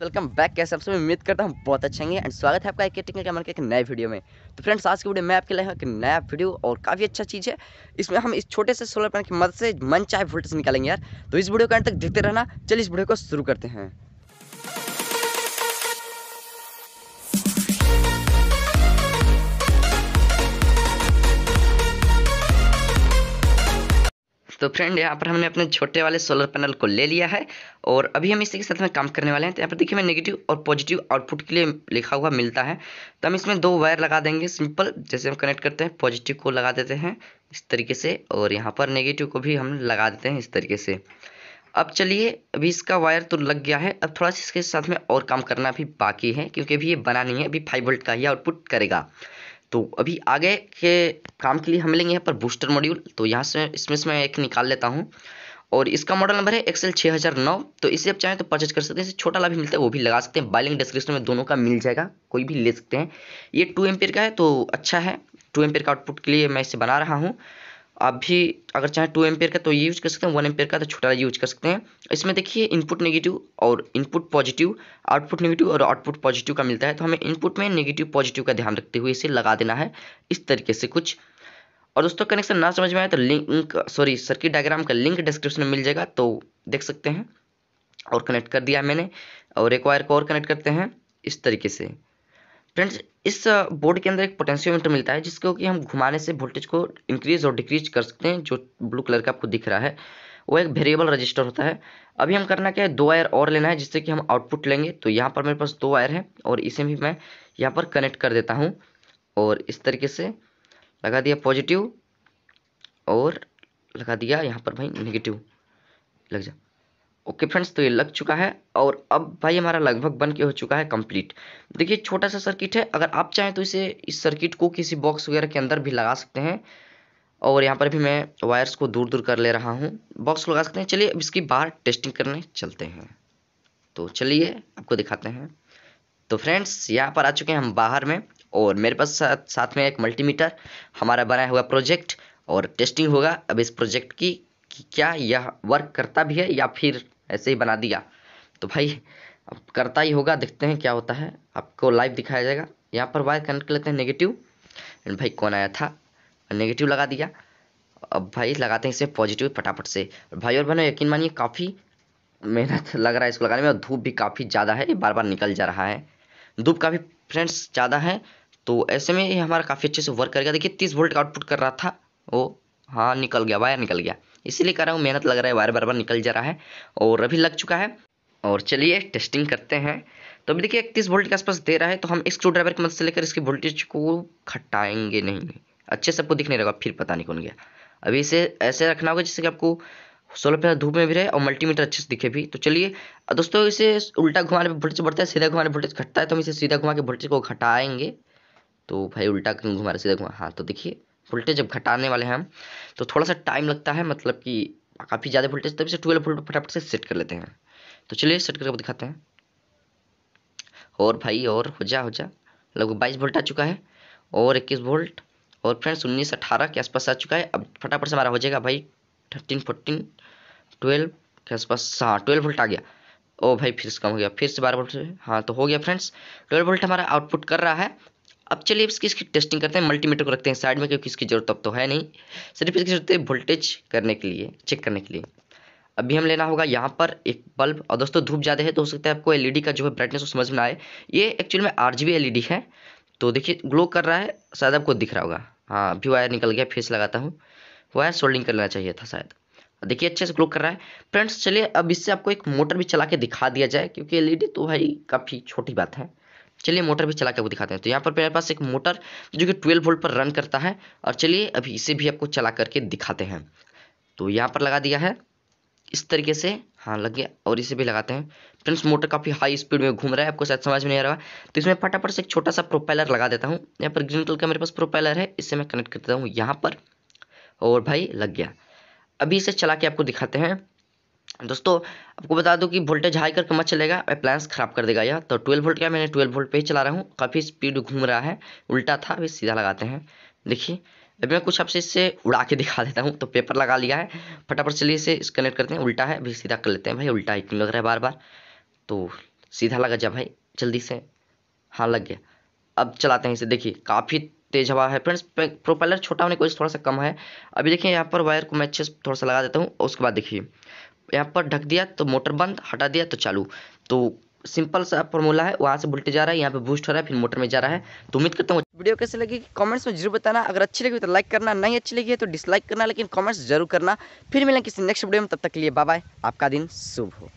welcome back कैसे आप सभी उम्मीद करता हूँ बहुत अच्छे हैं एंड स्वागत है आपका एक टेक्निकल के एक नए वीडियो में तो फ्रेंड्स आज की वीडियो मैं आपके लिए एक नया वीडियो और काफ़ी अच्छा चीज़ है इसमें हम इस छोटे से सोलर पैनल की मदद से मन चाहे वोल्टेज निकालेंगे यार तो इस वीडियो को अंत तक देखते रहना चलिए इस वीडियो को शुरू करते हैं तो फ्रेंड यहाँ पर हमने अपने छोटे वाले सोलर पैनल को ले लिया है और अभी हम इसी के साथ में काम करने वाले हैं तो यहाँ पर देखिए मैं नेगेटिव और पॉजिटिव आउटपुट के लिए लिखा हुआ मिलता है तो हम इसमें दो वायर लगा देंगे सिंपल जैसे हम कनेक्ट करते हैं पॉजिटिव को लगा देते हैं इस तरीके से और यहाँ पर नेगेटिव को भी हम लगा देते हैं इस तरीके से अब चलिए अभी इसका वायर तो लग गया है अब थोड़ा सा इसके साथ में और काम करना भी बाकी है क्योंकि अभी ये बना नहीं है अभी फाइव वोल्ट का ही आउटपुट करेगा तो अभी आगे के काम के लिए हम लेंगे यहाँ पर बूस्टर मॉड्यूल तो यहाँ से इसमें से मैं एक निकाल लेता हूँ और इसका मॉडल नंबर है एक्सेल छः हज़ार नौ तो इसे आप चाहें तो परचेज कर सकते हैं इसे छोटा ला भी मिलता है वो भी लगा सकते हैं बाइलिंग डिस्क्रिप्शन में दोनों का मिल जाएगा कोई भी ले सकते हैं ये टू एम का है तो अच्छा है टू एम का आउटपुट के लिए मैं इसे बना रहा हूँ आप भी अगर चाहें टू एम्पेयर का तो ये यूज कर सकते हैं वन एम्पेयर का तो छोटा यूज कर सकते हैं इसमें देखिए इनपुट नेगेटिव और इनपुट पॉजिटिव आउटपुट नेगेटिव और आउटपुट पॉजिटिव का मिलता है तो हमें इनपुट में नेगेटिव पॉजिटिव का ध्यान रखते हुए इसे लगा देना है इस तरीके से कुछ और दोस्तों कनेक्शन ना समझ में आए तो लिंक सॉरी सर्किट डायग्राम का लिंक डिस्क्रिप्शन में मिल जाएगा तो देख सकते हैं और कनेक्ट कर दिया मैंने और एक वायर को और कनेक्ट करते हैं इस तरीके से फ्रेंड्स इस बोर्ड uh, के अंदर एक पोटेंशियोमीटर मिलता है जिसको कि हम घुमाने से वोल्टेज को इंक्रीज और डिक्रीज कर सकते हैं जो ब्लू कलर का आपको दिख रहा है वो एक वेरिएबल रजिस्टर होता है अभी हम करना क्या है दो वायर और लेना है जिससे कि हम आउटपुट लेंगे तो यहाँ पर मेरे पास दो वायर है और इसे भी मैं यहाँ पर कनेक्ट कर देता हूँ और इस तरीके से लगा दिया पॉजिटिव और लगा दिया यहाँ पर भाई नेगेटिव लग जा ओके फ्रेंड्स तो ये लग चुका है और अब भाई हमारा लगभग बन के हो चुका है कंप्लीट देखिए छोटा सा सर्किट है अगर आप चाहें तो इसे इस सर्किट को किसी बॉक्स वगैरह के अंदर भी लगा सकते हैं और यहाँ पर भी मैं वायर्स को दूर दूर कर ले रहा हूँ बॉक्स लगा सकते हैं चलिए अब इसकी बाहर टेस्टिंग करने चलते हैं तो चलिए आपको दिखाते हैं तो फ्रेंड्स यहाँ पर आ चुके हैं हम बाहर में और मेरे पास साथ, साथ में एक मल्टीमीटर हमारा बनाया हुआ प्रोजेक्ट और टेस्टिंग होगा अब इस प्रोजेक्ट की कि क्या यह वर्क करता भी है या फिर ऐसे ही बना दिया तो भाई अब करता ही होगा देखते हैं क्या होता है आपको लाइव दिखाया जाएगा यहाँ पर वायर कनेक्ट कर लेते हैं नेगेटिव एंड भाई कौन आया था नेगेटिव लगा दिया अब भाई लगाते हैं इसे पॉजिटिव फटाफट से भाई और बहनों यकीन मानिए काफ़ी मेहनत लग रहा है इसको लगाने में और धूप भी काफ़ी ज़्यादा है बार बार निकल जा रहा है धूप काफ़ी फ्रेंड्स ज़्यादा है तो ऐसे में ये हमारा काफ़ी अच्छे से वर्क करेगा देखिए तीस वोल्ट का आउटपुट कर रहा था वो हाँ निकल गया वायर निकल गया इसीलिए कह रहा हूँ मेहनत लग रहा है वायर बार बार निकल जा रहा है और अभी लग चुका है और चलिए टेस्टिंग करते हैं तो अभी देखिए इकतीस वोल्ट के आसपास दे रहा है तो हम स्क्रू ड्राइवर की मदद से लेकर इसकी वोल्टेज को खटाएंगे नहीं अच्छे से दिख दिखने रहेगा फिर पता नहीं कौन गया अभी इसे ऐसे रखना होगा जिससे कि आपको सोलह पे धूप में भी रहे और मल्टीमीटर अच्छे से दिखे भी तो चलिए दोस्तों इसे उल्टा घुमाने पर वोल्टेज बढ़ता है सीधा घुमाने वोल्टेज घटता है तो हम इसे सीधा घुमा के वोल्टेज को घटाएंगे तो भाई उल्टा क्यों घुमा रहे सीधा घुमा हाँ तो देखिए वोल्टेज जब घटाने वाले हैं हम तो थोड़ा सा टाइम लगता है मतलब कि काफ़ी ज़्यादा वोल्टेज तभी से ट्वेल्व वोल्ट फटाफट से सेट कर लेते हैं तो चलिए सेट करके दिखाते हैं और भाई और हो जा हो जा लगभग बाईस वोल्ट आ चुका है और इक्कीस वोल्ट और फ्रेंड्स उन्नीस अट्ठारह के आसपास आ चुका है अब फटाफट से हमारा हो जाएगा भाई थर्टीन फोर्टीन ट्वेल्व के आसपास हाँ ट्वेल्व वोल्ट आ गया ओ भाई फिर से कम हो गया फिर से बारह वोल्ट हाँ तो हो गया फ्रेंड्स ट्वेल्व वोल्ट हमारा आउटपुट कर रहा है अब चलिए इसकी इसकी टेस्टिंग करते हैं मल्टीमीटर को रखते हैं साइड में क्योंकि इसकी जरूरत अब तो है नहीं सिर्फ इसकी जरूरत है वोल्टेज करने के लिए चेक करने के लिए अभी हम लेना होगा यहाँ पर एक बल्ब और दोस्तों धूप ज़्यादा है तो हो सकता है आपको एलईडी e का जो है ब्राइटनेस को समझ में आए ये एक्चुअल में आर एलईडी e है तो देखिए ग्लो कर रहा है शायद आपको दिख रहा होगा हाँ अभी वायर निकल गया फेस लगाता हूँ वायर सोल्डिंग कर लेना चाहिए था शायद देखिए अच्छे से ग्लो कर रहा है फ्रेंड्स चलिए अब इससे आपको एक मोटर भी चला के दिखा दिया जाए क्योंकि एल e तो भाई काफ़ी छोटी बात है चलिए मोटर भी चला के आपको दिखाते हैं तो यहाँ पर मेरे पास एक मोटर जो कि ट्वेल्व वोल्ट पर रन करता है और चलिए अभी इसे भी आपको चला करके दिखाते हैं तो यहाँ पर लगा दिया है इस तरीके से हाँ लग गया और इसे भी लगाते हैं फ्रेंड्स मोटर काफ़ी हाई स्पीड में घूम रहा है आपको शायद समझ में नहीं आ रहा तो इसमें फटाफट से एक छोटा सा प्रोपेलर लगा देता हूँ यहाँ पर ग्रीन कलर का मेरे पास प्रोपेलर है इससे मैं कनेक्ट कर देता हूँ यहाँ पर और भाई लग गया अभी इसे चला के आपको दिखाते हैं दोस्तों आपको बता दूं कि वोल्टेज हाई करके मत चलेगा अप्लायंस खराब कर देगा यह तो 12 वोल्ट का मैंने 12 वोल्ट पे ही चला रहा हूँ काफ़ी स्पीड घूम रहा है उल्टा था अभी सीधा लगाते हैं देखिए अभी मैं कुछ आपसे इससे उड़ा के दिखा देता हूँ तो पेपर लगा लिया है फटाफट चलिए इसे कनेक्ट करते हैं उल्टा है अभी सीधा कर लेते हैं भाई उल्टा ही लग रहा है बार बार तो सीधा लगा जा भाई जल्दी से हाँ लग गया अब चलाते हैं इसे देखिए काफ़ी तेज हवा है फ्रेंड्स प्रोपेलर छोटा होने की वजह थोड़ा सा कम है अभी देखिए यहाँ पर वायर को मैं अच्छे से थोड़ा सा लगा देता हूँ उसके बाद देखिए यहाँ पर ढक दिया तो मोटर बंद हटा दिया तो चालू तो सिंपल सा फॉर्मूला है वहाँ से वोल्टेज जा रहा है यहाँ पे बूस्ट हो रहा है फिर मोटर में जा रहा है तो उम्मीद करता हूँ वीडियो कैसे लगी कमेंट्स में जरूर बताना अगर अच्छी लगी तो लाइक करना नहीं अच्छी लगी है तो डिसलाइक करना लेकिन कमेंट्स जरूर करना फिर मिलेंगे किसी नेक्स्ट वीडियो में तब तक के लिए बाय आपका दिन शुभ हो